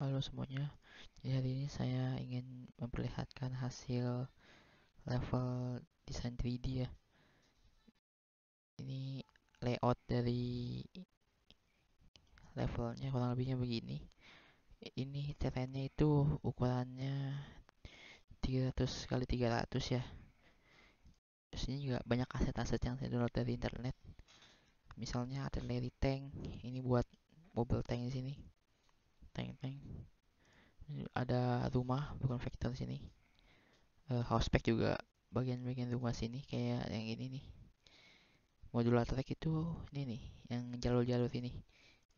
Halo semuanya, jadi hari ini saya ingin memperlihatkan hasil level desain 3D ya. Ini layout dari levelnya kurang lebihnya begini. Ini terrennya itu ukurannya 300 kali 300 ya. Terus ini juga banyak aset-aset yang saya download dari internet. Misalnya ada Larry Tank, ini buat mobil tank di sini ada rumah bukan vektor sini uh, house pack juga bagian-bagian rumah sini kayak yang ini nih modular track itu ini nih yang jalur-jalur sini,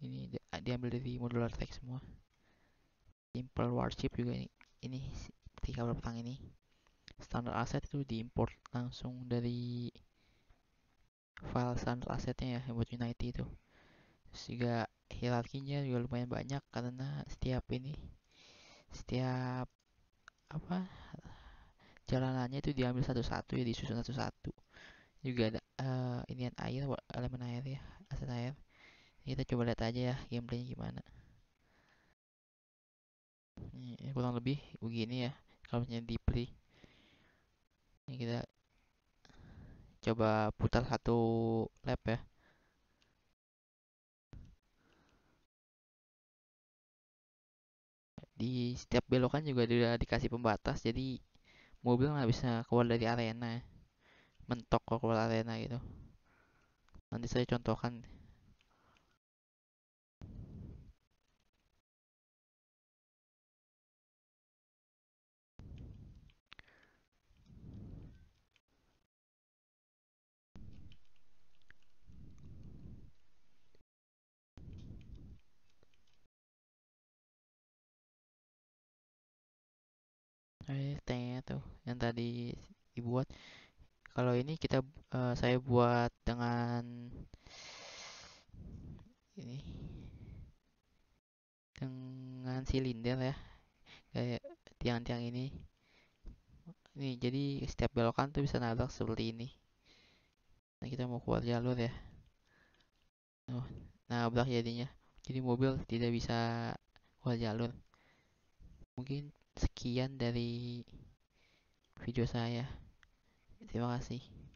ini diambil dari modular track semua simple warship juga ini ini tiga petang ini standar asset itu diimport langsung dari file standar assetnya ya buat Unity itu sehingga hierarkinya juga lumayan banyak karena setiap ini setiap apa jalanannya itu diambil satu-satu ya disusun satu-satu juga ada uh, eh, yang air elemen air ya aset air kita coba lihat aja ya gameplaynya gimana ini kurang lebih begini ya kalau misalnya di play ini kita coba putar satu lap ya di setiap belokan juga sudah dikasih pembatas jadi mobil nggak bisa keluar dari arena mentok keluar arena gitu nanti saya contohkan tanya tuh yang tadi dibuat kalau ini kita uh, saya buat dengan ini dengan silinder ya kayak tiang-tiang ini ini jadi setiap belokan tuh bisa nabrak seperti ini nah kita mau keluar jalur ya oh, nabrak jadinya jadi mobil tidak bisa keluar jalur mungkin sekian dari video saya. Terima kasih.